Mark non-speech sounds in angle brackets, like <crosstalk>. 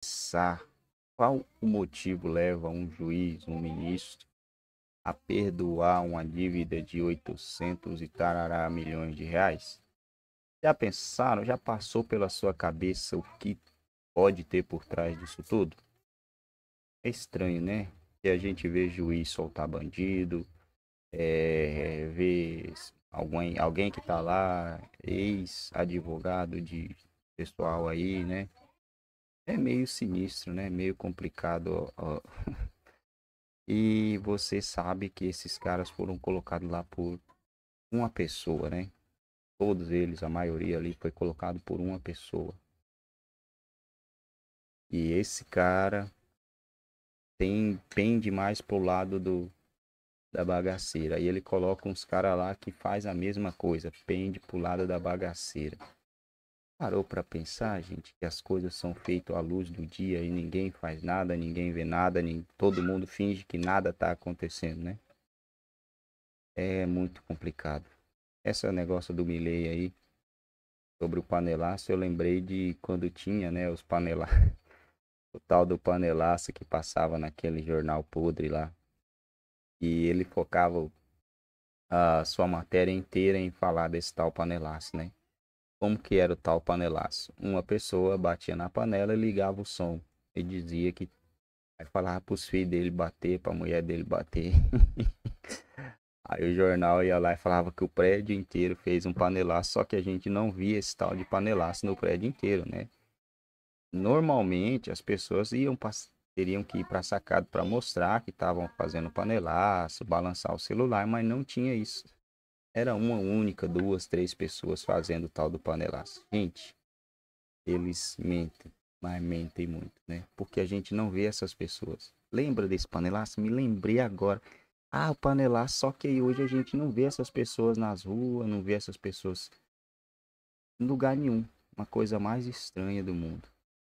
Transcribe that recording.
pensar qual o motivo leva um juiz, um ministro, a perdoar uma dívida de 800 e tarará milhões de reais? Já pensaram, já passou pela sua cabeça o que pode ter por trás disso tudo? É estranho, né? Que a gente vê juiz soltar bandido, é, vê alguém, alguém que tá lá, ex-advogado de pessoal aí, né? é meio sinistro, né? Meio complicado. Ó. <laughs> E você sabe que esses caras foram colocados lá por uma pessoa, né? Todos eles, a maioria ali, foi colocado por uma pessoa. E esse cara tem pende mais pro lado do da bagaceira. E ele coloca uns caras lá que faz a mesma coisa, pende pro lado da bagaceira. Parou para pensar, gente, que as coisas são feitas à luz do dia e ninguém faz nada, ninguém vê nada, nem... todo mundo finge que nada está acontecendo, né? É muito complicado. essa é o negócio do Milley aí, sobre o panelaço, eu lembrei de quando tinha, né, os panelaços, <laughs> o tal do panelaço que passava naquele jornal podre lá. E ele focava a sua matéria inteira em falar desse tal panelaço, né? Como que era o tal panelaço? Uma pessoa batia na panela e ligava o som. E dizia que. Aí falava pros filhos dele bater, pra mulher dele bater. <laughs> Aí o jornal ia lá e falava que o prédio inteiro fez um panelaço, só que a gente não via esse tal de panelaço no prédio inteiro, né? Normalmente as pessoas iam teriam que ir para sacado para mostrar que estavam fazendo panelaço, balançar o celular, mas não tinha isso. Era uma única, duas, três pessoas fazendo o tal do panelaço. Gente, eles mentem, mas mentem muito, né? Porque a gente não vê essas pessoas. Lembra desse panelaço? Me lembrei agora. Ah, o panelaço, só que hoje a gente não vê essas pessoas nas ruas, não vê essas pessoas em lugar nenhum. Uma coisa mais estranha do mundo.